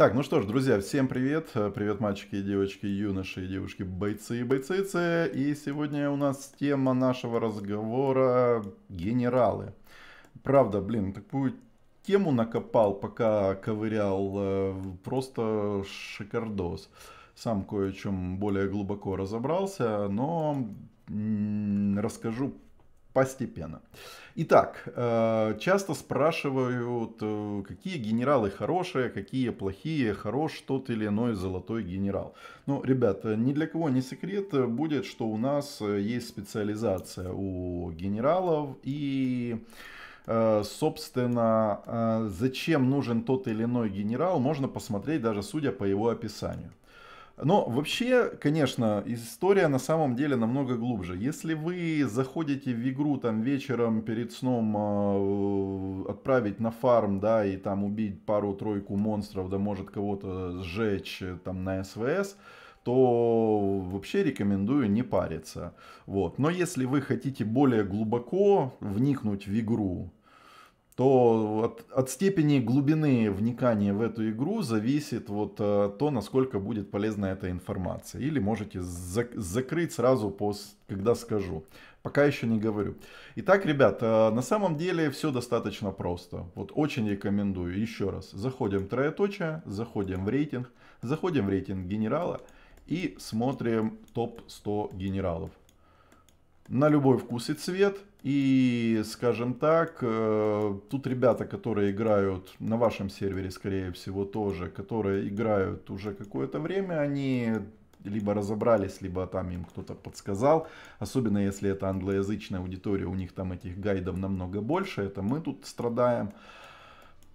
Так, ну что ж, друзья, всем привет. Э, привет, мальчики и девочки, юноши и девушки, бойцы и бойцыцы. И сегодня у нас тема нашего разговора генералы. Правда, блин, такую тему накопал, пока ковырял, э, просто шикардос. Сам кое-чем более глубоко разобрался, но расскажу постепенно. Итак, э, часто спрашивают, э, какие генералы хорошие, а какие плохие, хорош тот или иной золотой генерал. Ну, ребят, ни для кого не секрет э, будет, что у нас есть специализация у генералов и... Собственно, зачем нужен тот или иной генерал, можно посмотреть даже судя по его описанию. Но вообще, конечно, история на самом деле намного глубже. Если вы заходите в игру там вечером перед сном э, отправить на фарм, да, и там убить пару-тройку монстров, да может кого-то сжечь э, там на СВС, то вообще рекомендую не париться. Вот. Но если вы хотите более глубоко вникнуть в игру, то от, от степени глубины вникания в эту игру зависит вот а, то, насколько будет полезна эта информация. Или можете за, закрыть сразу, пост, когда скажу. Пока еще не говорю. Итак, ребят, а, на самом деле все достаточно просто. Вот очень рекомендую. Еще раз. Заходим в троеточие, заходим в рейтинг, заходим в рейтинг генерала и смотрим топ-100 генералов на любой вкус и цвет. И, скажем так, э, тут ребята, которые играют на вашем сервере, скорее всего, тоже, которые играют уже какое-то время, они либо разобрались, либо там им кто-то подсказал. Особенно если это англоязычная аудитория, у них там этих гайдов намного больше. Это мы тут страдаем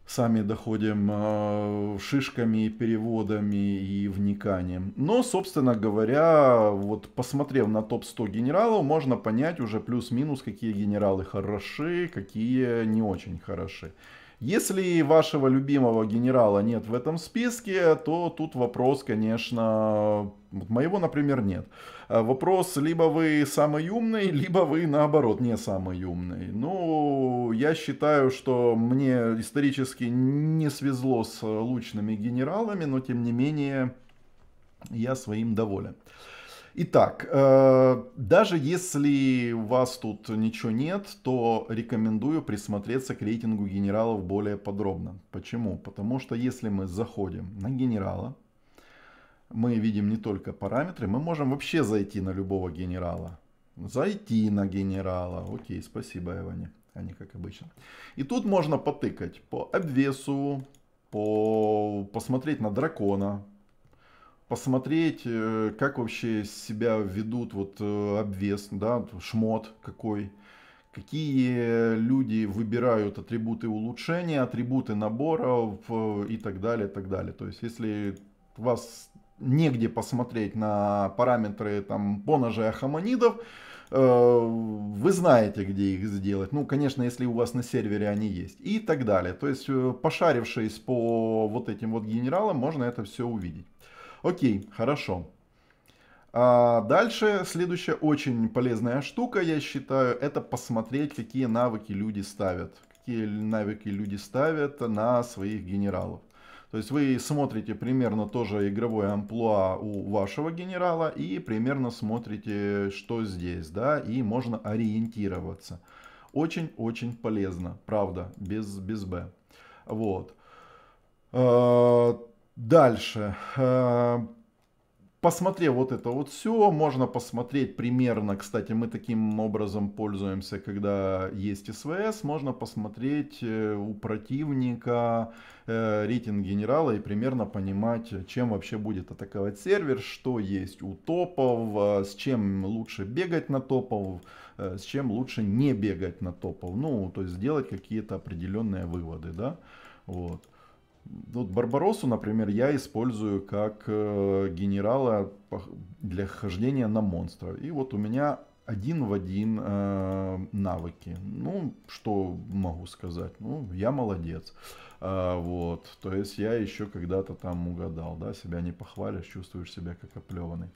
сами доходим э, шишками, переводами и вниканием. Но, собственно говоря, вот посмотрев на топ-100 генералов, можно понять уже плюс-минус, какие генералы хороши, какие не очень хороши. Если вашего любимого генерала нет в этом списке, то тут вопрос, конечно, моего, например, нет. А вопрос, либо вы самый умный, либо вы, наоборот, не самый умный. Ну, я считаю, что мне исторически не свезло с лучными генералами, но, тем не менее, я своим доволен. Итак, э, даже если у вас тут ничего нет, то рекомендую присмотреться к рейтингу генералов более подробно. Почему? Потому что если мы заходим на генерала, мы видим не только параметры, мы можем вообще зайти на любого генерала. Зайти на генерала. Окей, спасибо, Эвани. Они как обычно. И тут можно потыкать по обвесу, по... посмотреть на дракона, посмотреть, э, как вообще себя ведут вот э, обвес, да, шмот какой, какие люди выбирают атрибуты улучшения, атрибуты наборов и так далее, так далее. То есть, если у вас негде посмотреть на параметры там поножей ахамонидов, э, вы знаете, где их сделать. Ну, конечно, если у вас на сервере они есть. И так далее. То есть, пошарившись по вот этим вот генералам, можно это все увидеть. Окей, хорошо. А дальше следующая очень полезная штука, я считаю, это посмотреть, какие навыки люди ставят. Какие навыки люди ставят на своих генералов. То есть вы смотрите примерно тоже игровое амплуа у вашего генерала и примерно смотрите, что здесь, да, и можно ориентироваться. Очень-очень полезно, правда, без, без Б. Вот. А, Дальше. Э, Посмотрев вот это вот все, можно посмотреть примерно, кстати, мы таким образом пользуемся, когда есть СВС, можно посмотреть э, у противника э, рейтинг генерала и примерно понимать, чем вообще будет атаковать сервер, что есть у топов, с чем лучше бегать на топов, с чем лучше не бегать на топов. Ну, то есть сделать какие-то определенные выводы, да, вот. Вот Барбаросу, например, я использую как э, генерала для хождения на монстра. И вот у меня один в один э, навыки. Ну, что могу сказать? Ну, я молодец. А, вот, то есть я еще когда-то там угадал, да, себя не похвалишь, чувствуешь себя как оплеванный.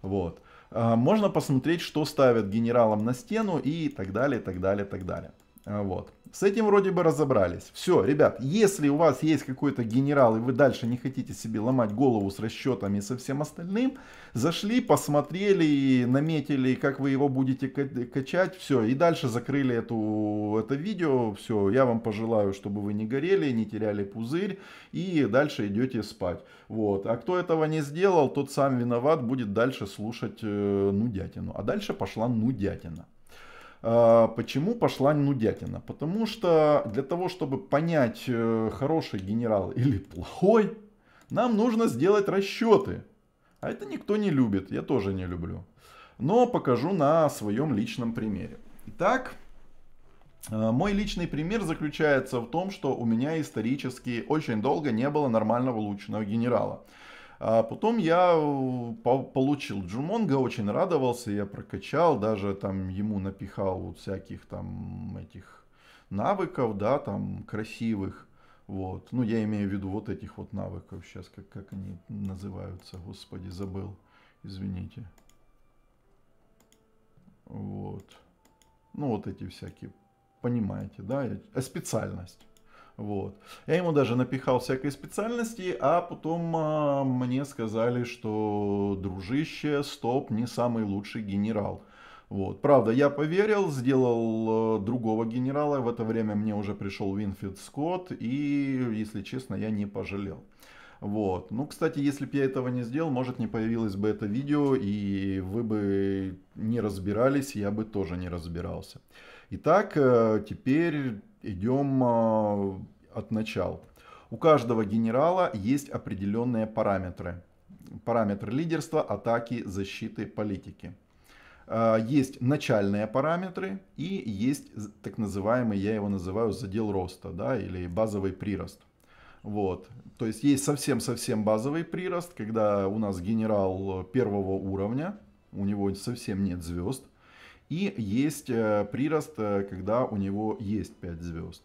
Вот. А, можно посмотреть, что ставят генералам на стену и так далее, так далее, так далее. А, вот. С этим вроде бы разобрались. Все, ребят, если у вас есть какой-то генерал и вы дальше не хотите себе ломать голову с расчетами и со всем остальным, зашли, посмотрели, наметили, как вы его будете качать, все, и дальше закрыли эту, это видео, все, я вам пожелаю, чтобы вы не горели, не теряли пузырь, и дальше идете спать. Вот. А кто этого не сделал, тот сам виноват, будет дальше слушать э, нудятину. А дальше пошла нудятина. А, почему пошла нудятина? Потому что для того, чтобы понять, э, хороший генерал или плохой, нам нужно сделать расчеты. А это никто не любит, я тоже не люблю. Но покажу на своем личном примере. Итак, э, мой личный пример заключается в том, что у меня исторически очень долго не было нормального лучного генерала. А потом я э, получил Джумонга, очень радовался, я прокачал, даже там ему напихал вот всяких там этих навыков, да, там красивых. Вот. Ну, я имею в виду вот этих вот навыков сейчас, как, как они называются, господи, забыл, извините. Вот. Ну, вот эти всякие, понимаете, да, э, специальность. Вот. Я ему даже напихал всякой специальности, а потом а, мне сказали, что дружище, стоп, не самый лучший генерал. Вот. Правда, я поверил, сделал э, другого генерала, в это время мне уже пришел Винфилд Скотт, и, если честно, я не пожалел. Вот. Ну, кстати, если бы я этого не сделал, может, не появилось бы это видео, и вы бы не разбирались, я бы тоже не разбирался. Итак, э, теперь идем а, от начала. У каждого генерала есть определенные параметры. Параметры лидерства, атаки, защиты, политики. А, есть начальные параметры и есть так называемый, я его называю задел роста да, или базовый прирост. Вот. То есть есть совсем-совсем базовый прирост, когда у нас генерал первого уровня, у него совсем нет звезд, и есть э, прирост, э, когда у него есть 5 звезд.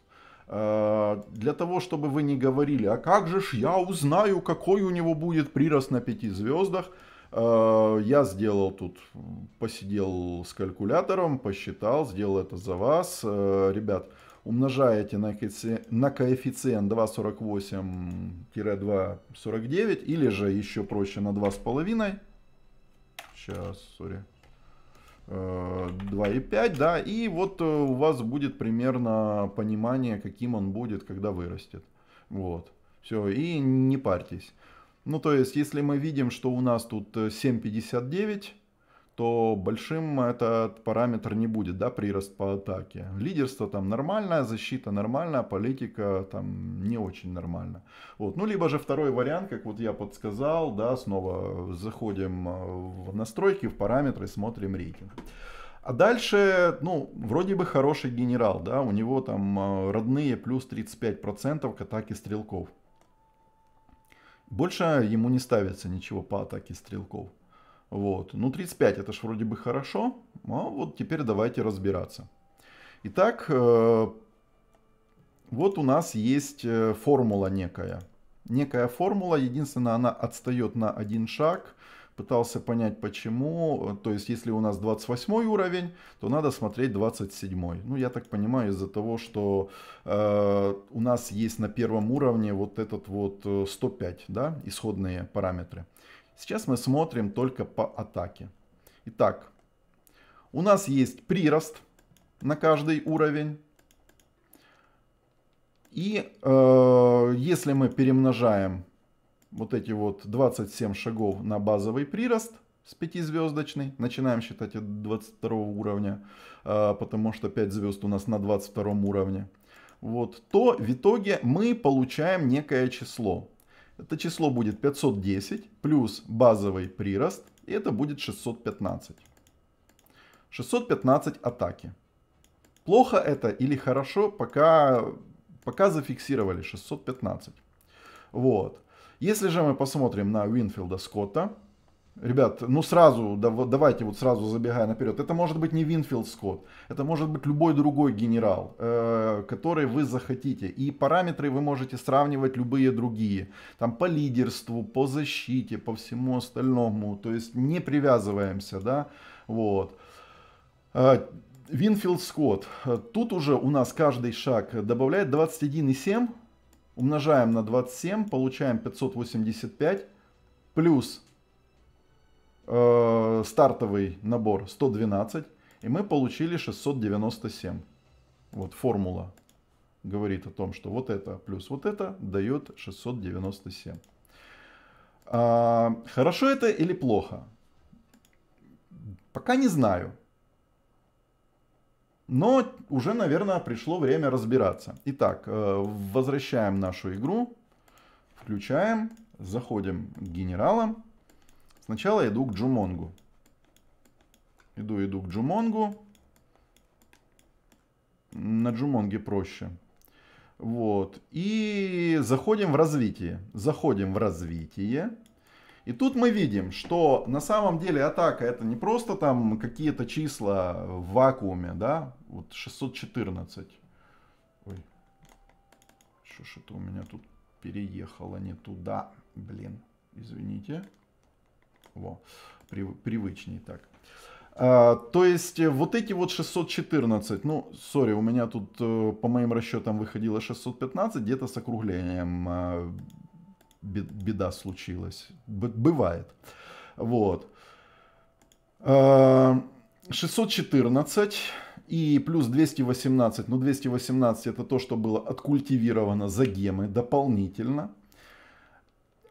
Э, для того, чтобы вы не говорили, а как же ж я узнаю, какой у него будет прирост на 5 звездах, я сделал тут, посидел с калькулятором, посчитал, сделал это за вас. Ребят, умножаете на коэффициент, на коэффициент 2,48-2,49 или же еще проще на 2,5. Сейчас, сори. 2,5, да, и вот э, у вас будет примерно понимание, каким он будет, когда вырастет. Вот, все, и не парьтесь. Ну, то есть, если мы видим, что у нас тут 7,59, э, то большим этот параметр не будет, да, прирост по атаке. Лидерство там нормальная, защита нормальная, политика там не очень нормально. Вот. Ну, либо же второй вариант, как вот я подсказал, да, снова заходим э, в настройки, в параметры, смотрим рейтинг. А дальше, ну, вроде бы хороший генерал, да, у него там э, родные плюс 35% к атаке стрелков. Больше ему не ставится ничего по атаке стрелков. Вот. Ну, 35 это ж вроде бы хорошо. А вот теперь давайте разбираться. Итак, э, вот у нас есть э, формула некая. Некая формула, единственное, она отстает на один шаг. Пытался понять, почему. То есть, если у нас 28 уровень, то надо смотреть 27. Ну, я так понимаю, из-за того, что э, у нас есть на первом уровне вот этот вот 105, э, да, исходные параметры. Сейчас мы смотрим только по атаке. Итак, у нас есть прирост на каждый уровень. И э, если мы перемножаем вот эти вот 27 шагов на базовый прирост с 5-звездочный, начинаем считать от 22 уровня, э, потому что 5 звезд у нас на 22 уровне, вот, то в итоге мы получаем некое число это число будет 510 плюс базовый прирост, и это будет 615. 615 атаки. Плохо это или хорошо, пока, пока зафиксировали 615. Вот. Если же мы посмотрим на Уинфилда Скотта, Ребят, ну сразу, давайте вот сразу забегая наперед. Это может быть не Винфилд Скотт, это может быть любой другой генерал, э, который вы захотите. И параметры вы можете сравнивать любые другие. Там по лидерству, по защите, по всему остальному. То есть не привязываемся, да, вот. Э, Винфилд Скотт. Тут уже у нас каждый шаг добавляет 21,7. Умножаем на 27, получаем 585. Плюс Э, стартовый набор 112, и мы получили 697. Вот формула говорит о том, что вот это плюс вот это дает 697. А, хорошо это или плохо? Пока не знаю. Но уже, наверное, пришло время разбираться. Итак, э, возвращаем нашу игру, включаем, заходим к генералам. Сначала иду к Джумонгу. Иду, иду к Джумонгу. На Джумонге проще. Вот. И заходим в развитие. Заходим в развитие. И тут мы видим, что на самом деле атака это не просто там какие-то числа в вакууме, да, вот 614. Ой, что что-то у меня тут переехало не туда, блин, извините. Во, привычнее так. А, то есть э, вот эти вот 614, ну, сори, у меня тут э, по моим расчетам выходило 615, где-то с округлением а, беда случилась. бывает. Вот. 614 а, и плюс 218. Ну, 218 это то, что было откультивировано за гемы дополнительно.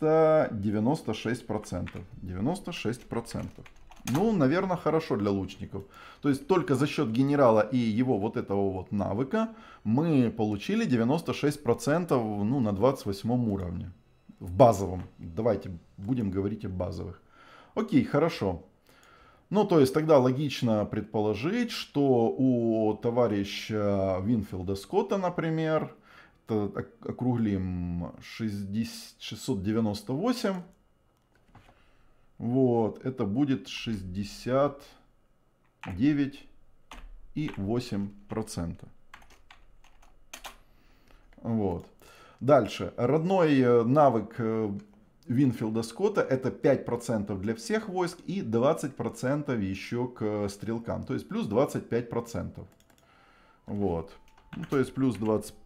96%. 96%. Ну, наверное, хорошо для лучников. То есть только за счет генерала и его вот этого вот навыка мы получили 96% ну, на 28 уровне. В базовом. Давайте будем говорить о базовых. Окей, хорошо. Ну, то есть тогда логично предположить, что у товарища Винфилда Скотта, например, Э, округлим 698. Вот, это будет 69 и 8 процента. Вот. Дальше. Родной э, навык э, Винфилда Скотта это 5% для всех войск и 20% еще к стрелкам. То есть плюс 25%. Вот. Ну, то есть плюс 25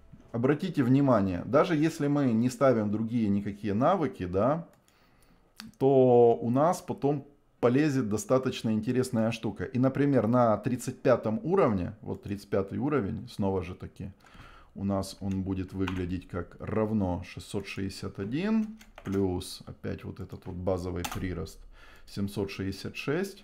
обратите внимание, даже если мы не ставим другие никакие навыки, да, то у нас потом полезет достаточно интересная штука. И, например, на 35 уровне, вот 35 уровень, снова же таки, у нас он будет выглядеть как равно 661 плюс опять вот этот вот базовый прирост 766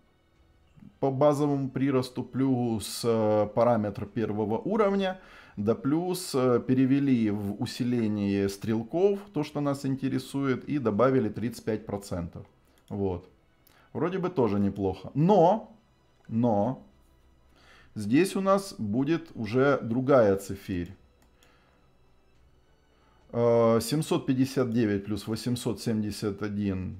по базовому приросту, плюс э, параметр первого уровня, да плюс э, перевели в усиление стрелков, то, что нас интересует, и добавили 35%. Вот. Вроде бы тоже неплохо. Но, но, здесь у нас будет уже другая цифирь. 759 э, плюс 871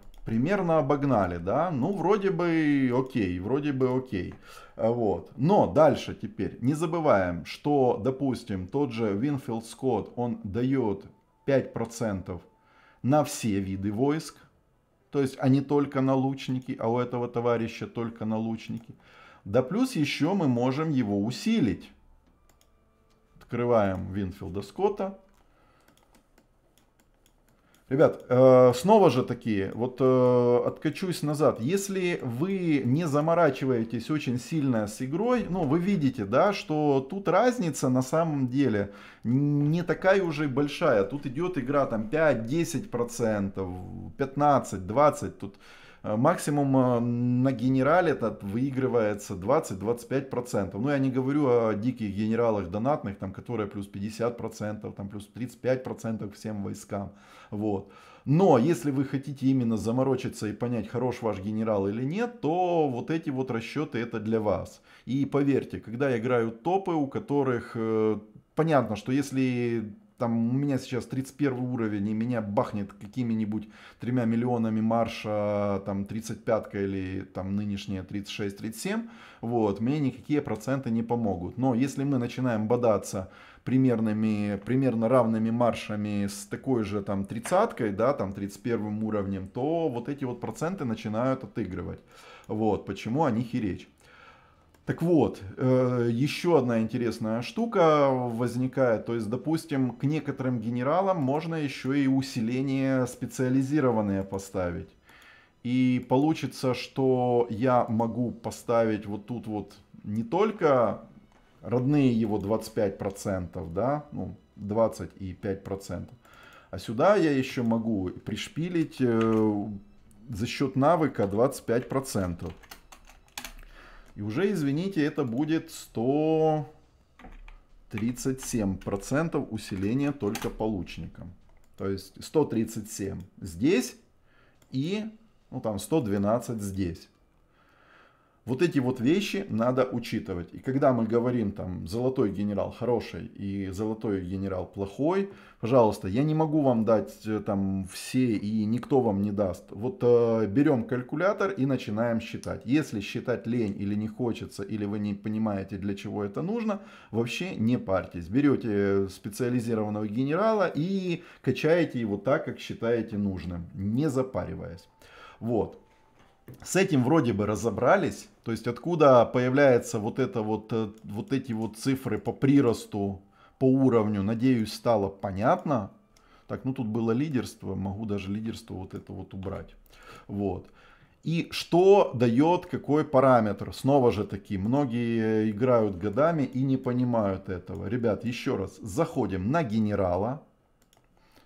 примерно обогнали, да, ну вроде бы окей, вроде бы окей, э, вот. Но дальше теперь не забываем, что, допустим, тот же Винфилд Скотт, он дает 5% на все виды войск, то есть, а только на лучники, а у этого товарища только на лучники. Да плюс еще мы можем его усилить. Открываем Винфилда Скотта. Ребят, э, снова же такие, вот э, откачусь назад. Если вы не заморачиваетесь очень сильно с игрой, ну, вы видите, да, что тут разница на самом деле не такая уже большая. Тут идет игра там 5-10%, 15-20%, тут Э, максимум э, на генерале этот выигрывается 20-25%. Ну, я не говорю о диких генералах донатных, там, которые плюс 50%, там, плюс 35% всем войскам. Вот. Но если вы хотите именно заморочиться и понять, хорош ваш генерал или нет, то вот эти вот расчеты это для вас. И поверьте, когда играют топы, у которых э, понятно, что если там у меня сейчас 31 уровень, и меня бахнет какими-нибудь тремя миллионами марша, там 35 или там нынешняя 36-37, вот, мне никакие проценты не помогут. Но если мы начинаем бодаться примерными, примерно равными маршами с такой же там 30 да, там 31 уровнем, то вот эти вот проценты начинают отыгрывать. Вот, почему о них и речь. Так вот, э, еще одна интересная штука возникает. То есть, допустим, к некоторым генералам можно еще и усиление специализированное поставить. И получится, что я могу поставить вот тут вот не только родные его 25%, да, ну, 20 и 5%, а сюда я еще могу пришпилить э, за счет навыка 25%. И уже, извините, это будет 137% усиления только по лучникам. То есть 137 здесь и ну, там 112 здесь. Вот эти вот вещи надо учитывать. И когда мы говорим там золотой генерал хороший и золотой генерал плохой, пожалуйста, я не могу вам дать э, там все и никто вам не даст. Вот э, берем калькулятор и начинаем считать. Если считать лень или не хочется, или вы не понимаете для чего это нужно, вообще не парьтесь. Берете специализированного генерала и качаете его так, как считаете нужным, не запариваясь. Вот с этим вроде бы разобрались. То есть откуда появляется вот это вот, э, вот эти вот цифры по приросту, по уровню, надеюсь, стало понятно. Так, ну тут было лидерство, могу даже лидерство вот это вот убрать. Вот. И что дает какой параметр? Снова же таки, многие играют годами и не понимают этого. Ребят, еще раз, заходим на генерала,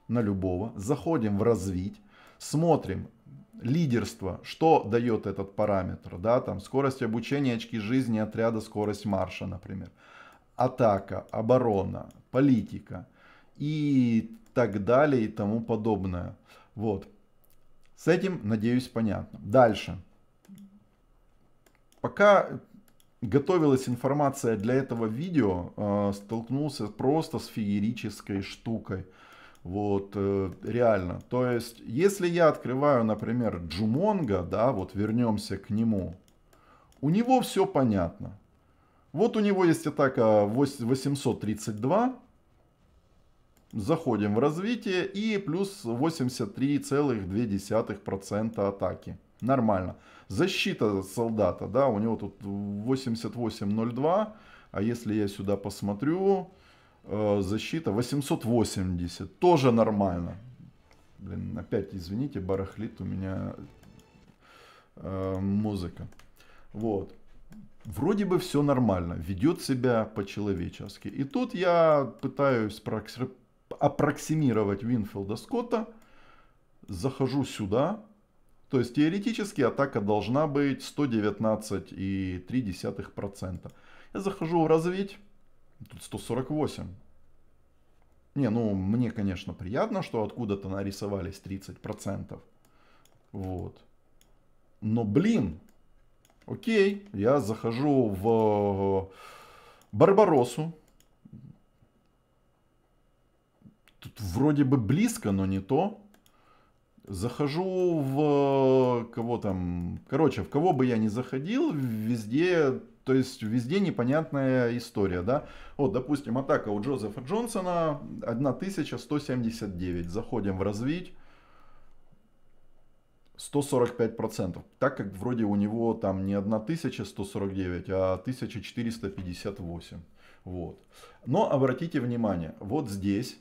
на любого, заходим в развить, смотрим, лидерство, что дает этот параметр, да, там скорость обучения, очки жизни отряда, скорость марша, например, атака, оборона, политика и так далее и тому подобное. Вот. С этим, надеюсь, понятно. Дальше. Пока готовилась информация для этого видео, э, столкнулся просто с феерической штукой – вот, э, реально. То есть, если я открываю, например, Джумонга, да, вот вернемся к нему, у него все понятно. Вот у него есть атака 832, заходим в развитие и плюс 83,2% атаки. Нормально. Защита солдата, да, у него тут 88,02, а если я сюда посмотрю, Э, защита 880, тоже нормально. Блин, опять, извините, барахлит у меня э, музыка. Вот. Вроде бы все нормально, ведет себя по-человечески. И тут я пытаюсь аппроксимировать Винфилда Скотта, захожу сюда, то есть теоретически атака должна быть 119,3%. Я захожу в развить, Тут 148. Не, ну мне, конечно, приятно, что откуда-то нарисовались 30%. Вот. Но, блин, окей, я захожу в э, Барбаросу. Тут вроде бы близко, но не то. Захожу в э, кого там, короче, в кого бы я ни заходил, везде, то есть везде непонятная история, да. Вот, допустим, атака у Джозефа Джонсона 1179, заходим в развить, 145%, так как вроде у него там не 1149, а 1458, вот. Но обратите внимание, вот здесь,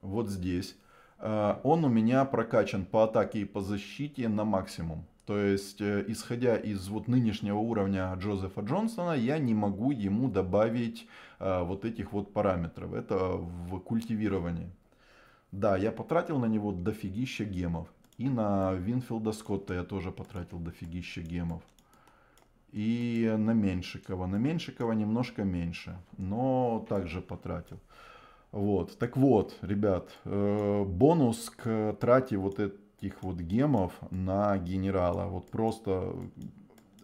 вот здесь Э, он у меня прокачан по атаке и по защите на максимум. То есть, э, исходя из вот нынешнего уровня Джозефа Джонсона, я не могу ему добавить э, вот этих вот параметров. Это в культивировании. Да, я потратил на него дофигища гемов. И на Винфилда Скотта я тоже потратил дофигища гемов. И на Меншикова. На Меншикова немножко меньше, но также потратил. Вот. Так вот, ребят, э, бонус к трате вот этих вот гемов на генерала. Вот просто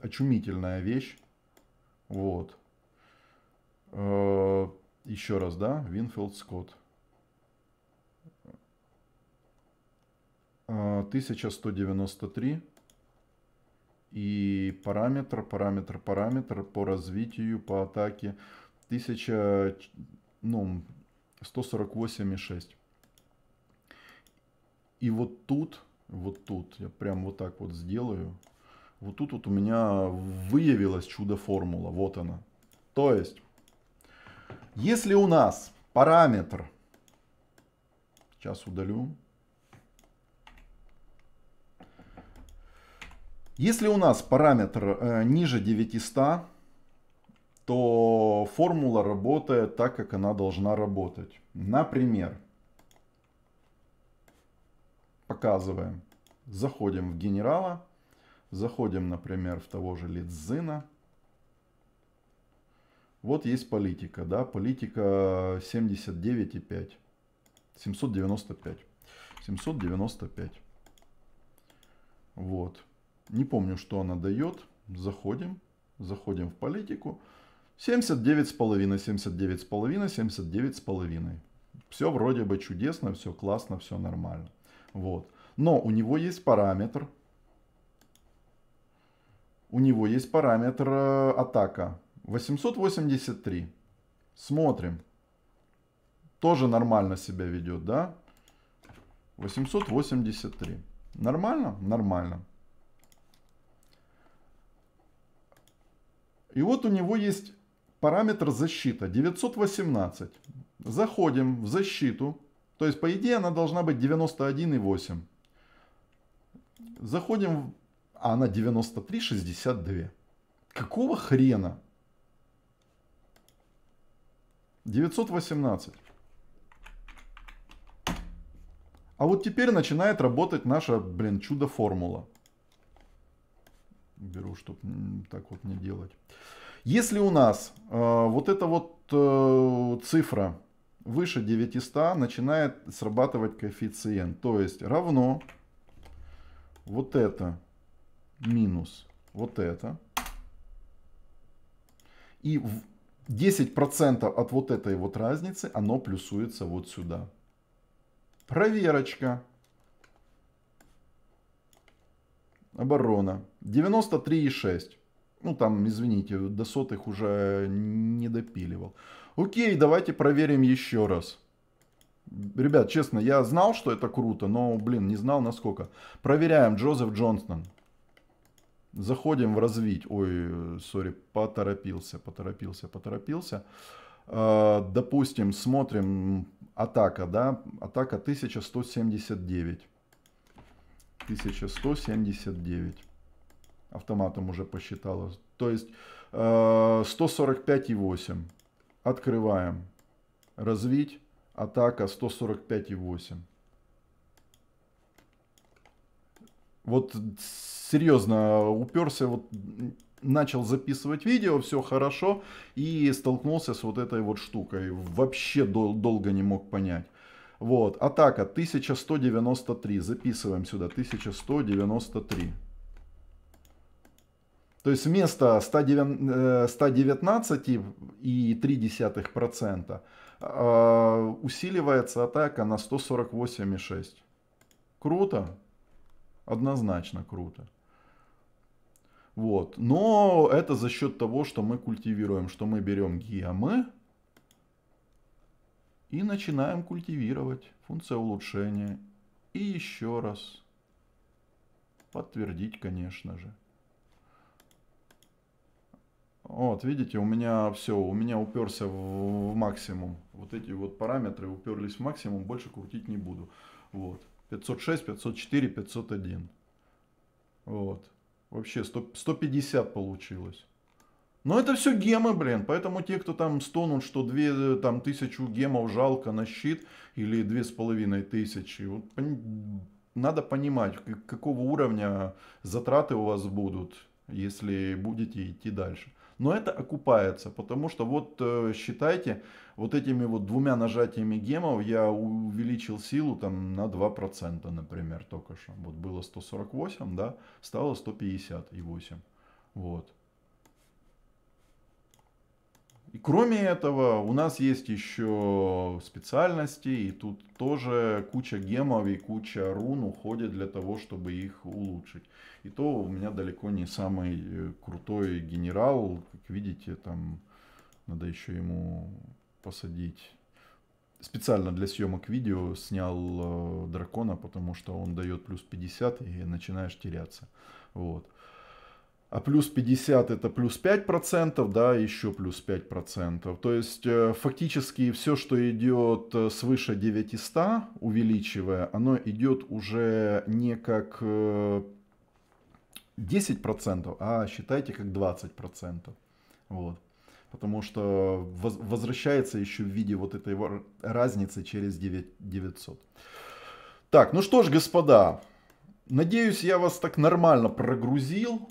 очумительная вещь. Вот. Э, еще раз, да, Винфилд Скотт. 1193 э, и параметр, параметр, параметр по развитию, по атаке 1000, ну, 148,6. И вот тут, вот тут, я прям вот так вот сделаю. Вот тут вот у меня выявилась чудо-формула. Вот она. То есть, если у нас параметр, сейчас удалю, если у нас параметр э, ниже 900, то формула работает так, как она должна работать. Например, показываем. Заходим в генерала. Заходим, например, в того же Лидзина. Вот есть политика, да, политика 79,5. 795. 795. Вот. Не помню, что она дает. Заходим. Заходим в политику. 79,5, 79,5, 79,5. Все вроде бы чудесно, все классно, все нормально. Вот. Но у него есть параметр. У него есть параметр э, атака. 883. Смотрим. Тоже нормально себя ведет, да? 883. Нормально? Нормально. И вот у него есть Параметр защита 918. Заходим в защиту. То есть, по идее, она должна быть 91,8. Заходим, а она 93,62. Какого хрена? 918. А вот теперь начинает работать наша, блин, чудо-формула. Беру, чтобы так вот не делать. Если у нас э, вот эта вот э, цифра выше 900 начинает срабатывать коэффициент, то есть равно вот это минус вот это. И 10% от вот этой вот разницы оно плюсуется вот сюда. Проверочка. Оборона. 93,6. Ну, там, извините, до сотых уже не допиливал. Окей, давайте проверим еще раз. Ребят, честно, я знал, что это круто, но, блин, не знал насколько. Проверяем Джозеф Джонстон. Заходим в развить. Ой, сори, поторопился, поторопился, поторопился. А, допустим, смотрим атака, да? Атака 1179. 1179 автоматом уже посчитала. То есть 145,8. Э, Открываем. Развить. Атака 145,8. Вот серьезно уперся, вот начал записывать видео, все хорошо, и столкнулся с вот этой вот штукой. Вообще дол долго не мог понять. Вот, атака 1193, записываем сюда, 1193. То есть вместо 119,3% э, а, усиливается атака на 148,6. Круто? Однозначно круто. Вот. Но это за счет того, что мы культивируем, что мы берем гиамы и начинаем культивировать. Функция улучшения. И еще раз подтвердить, конечно же. Вот, видите, у меня все, у меня уперся в, в максимум. Вот эти вот параметры уперлись в максимум, больше крутить не буду. Вот, 506, 504, 501. Вот, вообще 100, 150 получилось. Но это все гемы, блин, поэтому те, кто там стонут, что две там, тысячу гемов жалко на щит, или две с половиной тысячи, надо понимать, какого уровня затраты у вас будут, если будете идти дальше. Но это окупается, потому что вот э, считайте, вот этими вот двумя нажатиями гемов я увеличил силу там на 2%, например, только что. Вот было 148, да, стало 158. Вот. И кроме этого, у нас есть еще специальности, и тут тоже куча гемов и куча рун уходит для того, чтобы их улучшить. И то у меня далеко не самый э, крутой генерал, как видите, там надо еще ему посадить. Специально для съемок видео снял э, дракона, потому что он дает плюс 50 и начинаешь теряться. Вот а плюс 50 это плюс 5 процентов, да, еще плюс 5 процентов. То есть э, фактически все, что идет э, свыше 900, увеличивая, оно идет уже не как 10 э, процентов, а считайте как 20 процентов. Вот. Потому что возвращается еще в виде вот этой разницы через 900. Так, ну что ж, господа, надеюсь, я вас так нормально прогрузил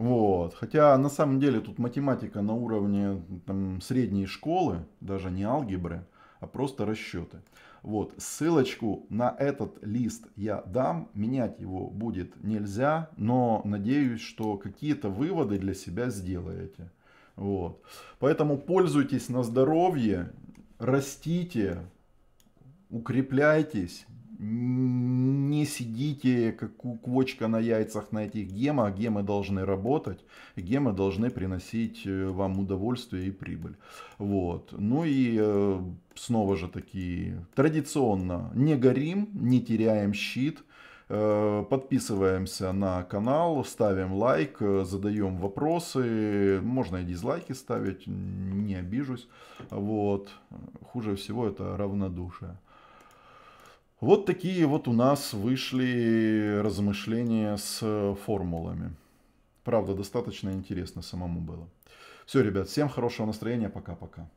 вот. Хотя на самом деле тут математика на уровне там, средней школы, даже не алгебры, а просто расчеты. Вот. Ссылочку на этот лист я дам, менять его будет нельзя, но надеюсь, что какие-то выводы для себя сделаете. Вот. Поэтому пользуйтесь на здоровье, растите, укрепляйтесь, не сидите как квочка на яйцах на этих гемах. Гемы должны работать, гемы должны приносить э, вам удовольствие и прибыль. Вот. Ну и э, снова же такие традиционно не горим, не теряем щит э, – Подписываемся на канал, ставим лайк, задаем вопросы. Можно и дизлайки ставить, не обижусь. Вот. Хуже всего это равнодушие. Вот такие вот у нас вышли размышления с э, формулами. Правда, достаточно интересно самому было. Все, ребят, всем хорошего настроения, пока-пока.